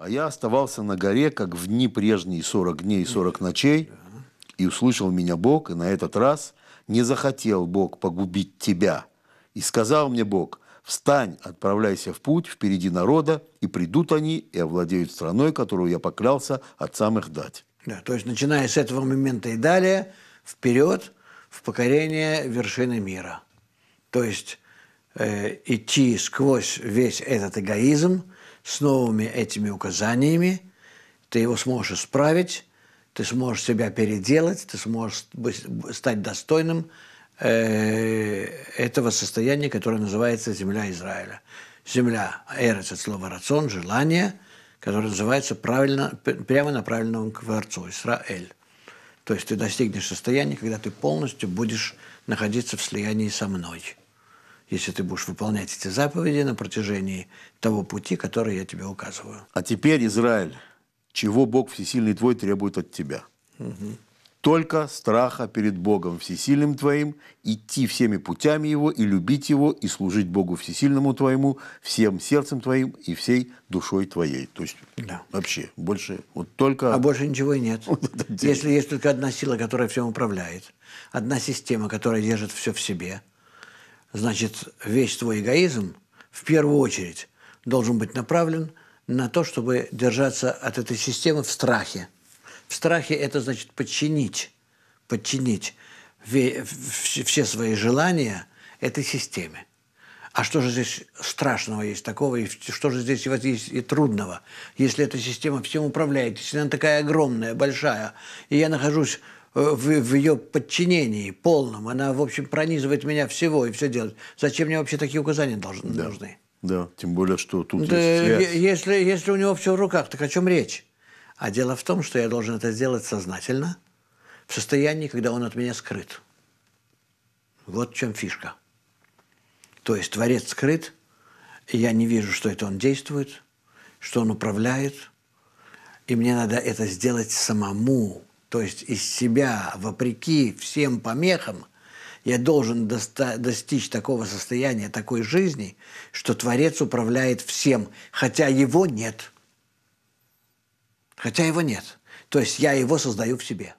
А я оставался на горе, как в дни прежние 40 дней и 40 ночей, и услышал меня Бог, и на этот раз не захотел Бог погубить тебя. И сказал мне Бог, встань, отправляйся в путь впереди народа, и придут они и овладеют страной, которую я поклялся отцам их дать. Да, то есть, начиная с этого момента и далее, вперед в покорение вершины мира. То есть, э, идти сквозь весь этот эгоизм – с новыми этими указаниями, ты его сможешь исправить, ты сможешь себя переделать, ты сможешь стать достойным э, этого состояния, которое называется земля Израиля. Земля эрец от слова рацион, желание, которое называется правильно, прямо направленным к Творцу, Израиль. То есть ты достигнешь состояния, когда ты полностью будешь находиться в слиянии со мной если ты будешь выполнять эти заповеди на протяжении того пути, который я тебе указываю. А теперь, Израиль, чего Бог Всесильный твой требует от тебя? Угу. Только страха перед Богом Всесильным твоим, идти всеми путями Его и любить Его, и служить Богу Всесильному твоему, всем сердцем твоим и всей душой твоей. То есть да. вообще больше вот только... А больше ничего и нет. Вот Если есть только одна сила, которая всем управляет, одна система, которая держит все в себе – Значит, весь твой эгоизм в первую очередь должен быть направлен на то, чтобы держаться от этой системы в страхе. В страхе это значит подчинить, подчинить все свои желания этой системе. А что же здесь страшного есть такого, и что же здесь есть и трудного, если эта система всем управляет, если она такая огромная, большая, и я нахожусь Э, в, в ее подчинении полном. Она, в общем, пронизывает меня всего и все делает. Зачем мне вообще такие указания должны, да. нужны? Да, тем более, что тут да, есть связь. Если, если у него все в руках, так о чем речь? А дело в том, что я должен это сделать сознательно, в состоянии, когда он от меня скрыт. Вот в чем фишка. То есть творец скрыт, и я не вижу, что это он действует, что он управляет, и мне надо это сделать самому, то есть из себя, вопреки всем помехам, я должен достичь такого состояния, такой жизни, что Творец управляет всем, хотя его нет. Хотя его нет. То есть я его создаю в себе.